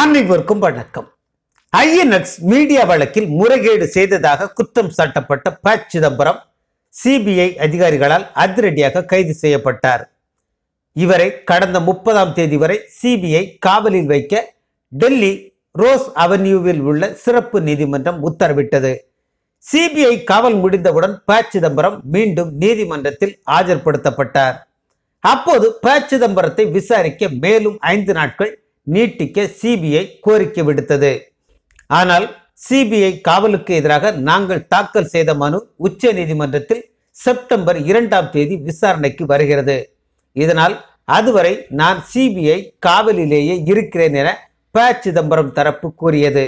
அனைவருக்கும் வணக்கம் INX media வழக்கில் முறைகேடு செய்ததாக குற்றம் சாட்டப்பட்ட ப சிதம்பரம் சிபிஐ அதிகாரிகளால் அதிரடியாக கைது செய்யப்பட்டார் இவரை கடந்த முப்பதாம் தேதி வரை சிபிஐ காவலில் வைக்க டெல்லி ரோஸ் அவென்யூவில் உள்ள சிறப்பு நீதிமன்றம் உத்தரவிட்டது சிபிஐ காவல் முடிந்தவுடன் ப சிதம்பரம் மீண்டும் நீதிமன்றத்தில் ஆஜர்படுத்தப்பட்டார் அப்போது ப சிதம்பரத்தை விசாரிக்க மேலும் ஐந்து நாட்கள் நீட்டிக்க சிபிஐ கோரிக்கை விடுத்தது ஆனால் சிபிஐ காவலுக்கு எதிராக நாங்கள் தாக்கல் செய்த மனு உச்ச நீதிமன்றத்தில் செப்டம்பர் இரண்டாம் தேதி விசாரணைக்கு வருகிறது இதனால் அதுவரை நான் சிபிஐ காவலிலேயே இருக்கிறேன் என ப சிதம்பரம் தரப்பு கூறியது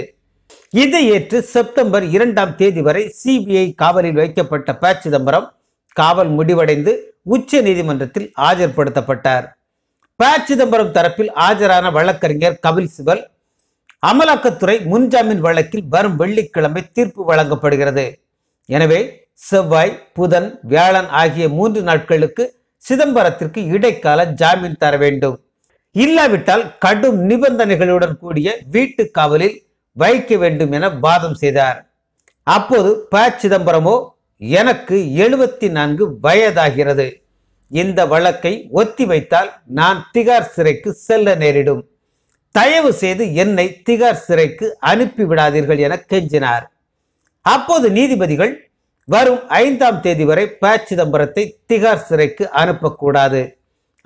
இதை ஏற்று செப்டம்பர் இரண்டாம் தேதி வரை சிபிஐ காவலில் வைக்கப்பட்ட ப சிதம்பரம் காவல் முடிவடைந்து உச்ச நீதிமன்றத்தில் ஆஜர்படுத்தப்பட்டார் ப சிதம்பரம் தரப்பில் ஆஜரான வழக்கறிஞர் கபில் சிபல் அமலாக்கத்துறை முன்ஜாமீன் வழக்கில் வரும் வெள்ளிக்கிழமை தீர்ப்பு வழங்கப்படுகிறது எனவே செவ்வாய் புதன் வியாழன் ஆகிய மூன்று நாட்களுக்கு சிதம்பரத்திற்கு இடைக்கால ஜாமீன் தர வேண்டும் இல்லாவிட்டால் கடும் நிபந்தனைகளுடன் கூடிய வீட்டு காவலில் வைக்க வேண்டும் என வாதம் செய்தார் அப்போது ப சிதம்பரமோ எனக்கு எழுபத்தி நான்கு வயதாகிறது இந்த வழக்கை ஒத்தி வைத்தால் நான் திகார் சிறைக்கு செல்ல நேரிடும் தயவு செய்து என்னை திகார் சிறைக்கு அனுப்பிவிடாதீர்கள் என கெஞ்சினார் அப்போது நீதிபதிகள் வரும் ஐந்தாம் தேதி வரை ப சிதம்பரத்தை திகார் சிறைக்கு அனுப்பக்கூடாது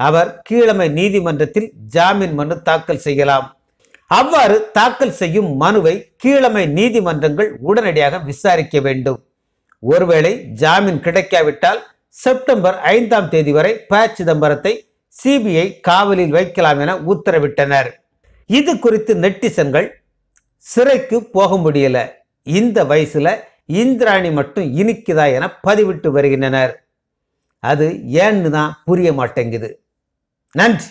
அவர் கீழமை நீதிமன்றத்தில் ஜாமீன் மனு தாக்கல் செய்யலாம் அவ்வாறு தாக்கல் செய்யும் மனுவை கீழமை நீதிமன்றங்கள் உடனடியாக விசாரிக்க வேண்டும் ஒருவேளை ஜாமீன் கிடைக்காவிட்டால் செப்டம்பர் ஐந்தாம் தேதி வரை ப சிதம்பரத்தை சிபிஐ காவலில் வைக்கலாம் என உத்தரவிட்டனர் இது குறித்து நெட்டிசன்கள் சிறைக்கு போக முடியல இந்த வயசுல இந்திராணி மட்டும் இனிக்குதா என பதிவிட்டு வருகின்றனர் அது ஏன்னு தான் புரிய மாட்டேங்குது நன்றி